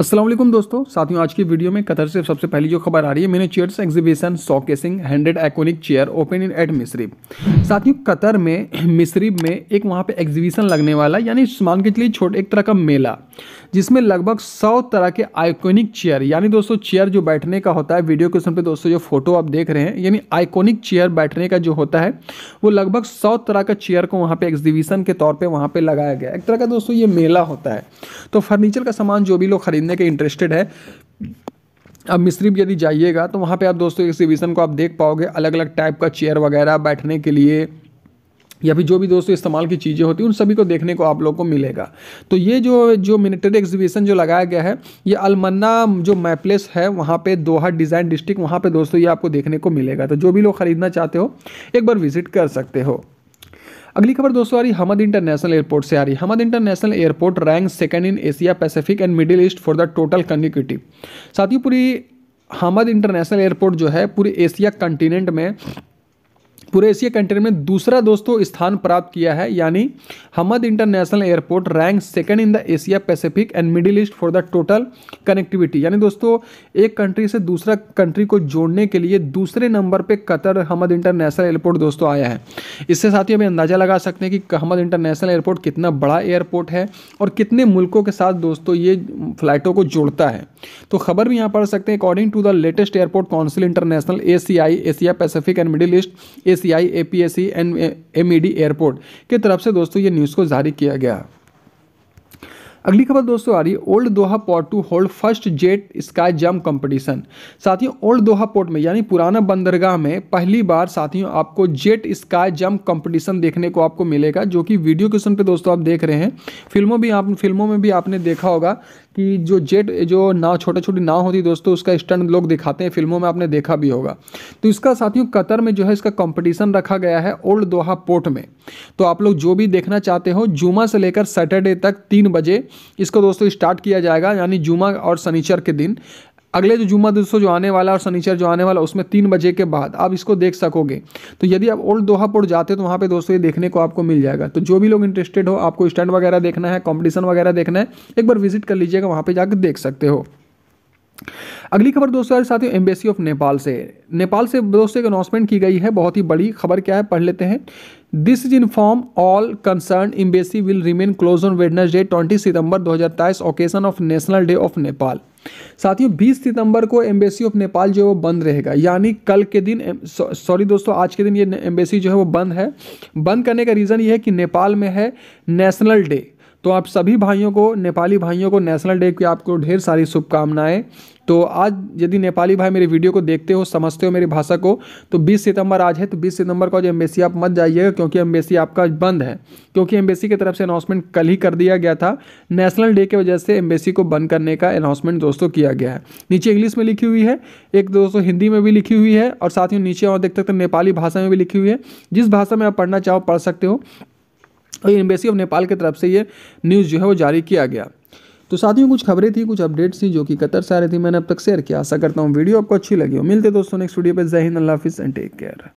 असलम दोस्तों साथियों आज की वीडियो में कतर से सबसे पहली जो खबर आ रही है मैंने chairs exhibition showcasing hundred iconic chair open in at Msheireb साथियों कतर में मिसरीब में एक वहाँ पे एग्जीबिशन लगने वाला यानी सामान के लिए छोटे एक तरह का मेला जिसमें लगभग सौ तरह के आइकोनिक चेयर यानी दोस्तों चेयर जो बैठने का होता है वीडियो क्वेश्चन पर दोस्तों जो फोटो आप देख रहे हैं यानी आइकोनिक चेयर बैठने का जो होता है वो लगभग सौ तरह का चेयर को वहाँ पर एग्जीबिशन के तौर पर वहाँ पर लगाया गया एक तरह का दोस्तों ये मेला होता है तो फर्नीचर का सामान जो भी लोग खरीद खरीदने के इंटरेस्टेड है अब मिस्री यदि जाइएगा तो वहाँ पे आप दोस्तों एग्जीबिशन को आप देख पाओगे अलग अलग टाइप का चेयर वगैरह बैठने के लिए या फिर जो भी दोस्तों इस्तेमाल की चीज़ें होती हैं उन सभी को देखने को आप लोगों को मिलेगा तो ये जो जो मिनिटरी एग्जीबिशन जो लगाया गया है ये अलमन्ना जो मैपलेस है वहाँ पे दोहा डिज़ाइन डिस्ट्रिक्ट वहाँ पे दोस्तों ये आपको देखने को मिलेगा तो जो भी लोग ख़रीदना चाहते हो एक बार विज़िट कर सकते हो अगली खबर दोस्तों आ रही हमद इंटरनेशनल एयरपोर्ट से आ रही Hamad International Airport rank second in Asia Pacific and Middle East for the total connectivity साथ ही पूरी हमद इंटरनेशनल एयरपोर्ट जो है पूरे एशिया कंटिनेंट में पूरे एशिया कंट्री में दूसरा दोस्तों स्थान प्राप्त किया है यानी Hamad International Airport rank second in the Asia Pacific and Middle East for the total connectivity यानी दोस्तों एक कंट्री से दूसरा कंट्री को जोड़ने के लिए दूसरे नंबर पे कतर हमद इंटरनेशनल एयरपोर्ट दोस्तों आया है इससे साथ ही हमें अंदाज़ा लगा सकते हैं कि हमद इंटरनेशनल एयरपोर्ट कितना बड़ा एयरपोर्ट है और कितने मुल्कों के साथ दोस्तों ये फ्लाइटों को जोड़ता है तो खबर भी यहाँ पढ़ सकते हैं according to the latest Airport Council International A Asia Pacific and Middle East A C I A M E airport की तरफ से दोस्तों ये न्यूज़ को जारी किया गया अगली खबर दोस्तों आ रही है Old Doha Port to hold first jet sky jump competition साथियों ओल्ड दोहा पोर्ट में यानी पुराना बंदरगाह में पहली बार साथियों आपको जेट स्काई जम्प कंपटीशन देखने को आपको मिलेगा जो कि वीडियो क्वेश्चन पे दोस्तों आप देख रहे हैं फिल्मों भी आप फिल्मों में भी आपने देखा होगा कि जो जेट जो नाव छोटे छोटी नाव होती है दोस्तों उसका स्टंट लोग दिखाते हैं फिल्मों में आपने देखा भी होगा तो इसका साथियों कतर में जो है इसका कंपटीशन रखा गया है ओल्ड दोहा पोर्ट में तो आप लोग जो भी देखना चाहते हो जुमा से लेकर सैटरडे तक तीन बजे इसको दोस्तों स्टार्ट किया जाएगा यानी जुमा और शनिचर के दिन अगले जो जुम्मा दोस्तों जो आने वाला और शनिचर जो आने वाला उसमें तीन बजे के बाद आप इसको देख सकोगे तो यदि आप ओल्ड दोहापुर जाते तो वहाँ पे दोस्तों ये देखने को आपको मिल जाएगा तो जो भी लोग इंटरेस्टेड हो आपको स्टैंड वगैरह देखना है कॉम्पिटिशन वगैरह देखना है एक बार विजिट कर लीजिएगा वहाँ पर जाकर देख सकते हो अगली खबर दोस्तों साथियों एम्बेसी ऑफ नेपाल से नेपाल से दोस्तों एक अनाउंसमेंट की गई है बहुत ही बड़ी खबर क्या है पढ़ लेते हैं this is inform all concern embassy will remain close on Wednesday twenty सितंबर तेईस occasion of national day of Nepal साथियों 20 सितंबर को एम्बेसी ऑफ नेपाल जो है वो बंद रहेगा यानी कल के दिन सॉरी दोस्तों आज के दिन ये एम्बेसी जो है वो बंद है बंद करने का रीज़न ये है कि नेपाल में है नेशनल डे तो आप सभी भाइयों को नेपाली भाइयों को नेशनल डे की आपको ढेर सारी शुभकामनाएँ तो आज यदि नेपाली भाई मेरी वीडियो को देखते हो समझते हो मेरी भाषा को तो 20 सितंबर आज है तो 20 सितंबर को आज एम्बेसी आप मत जाइएगा क्योंकि एम्बेसी आपका बंद है क्योंकि एम्बेसी की तरफ से अनाउंसमेंट कल ही कर दिया गया था नेशनल डे की वजह से एम्बेसी को बंद करने का अनाउंसमेंट दोस्तों किया गया है नीचे इंग्लिश में लिखी हुई है एक दोस्तों हिंदी में भी लिखी हुई है और साथ ही नीचे और देख सकते नेपाली भाषा में भी लिखी हुई है जिस भाषा में आप पढ़ना चाहो पढ़ सकते हो और एम्बेसी ऑफ नेपाल की तरफ से ये न्यूज़ जो है वो जारी किया गया तो साथियों कुछ खबरें थी कुछ अपडेट्स थी जो कि कतर से आ रही थी मैंने अब तक शेयर किया आशा करता हूँ वीडियो आपको अच्छी लगी हो मिलते दोस्तों नेक्स्ट वीडियो पर जय अल्लाह हाफिज़ एंड टेक केयर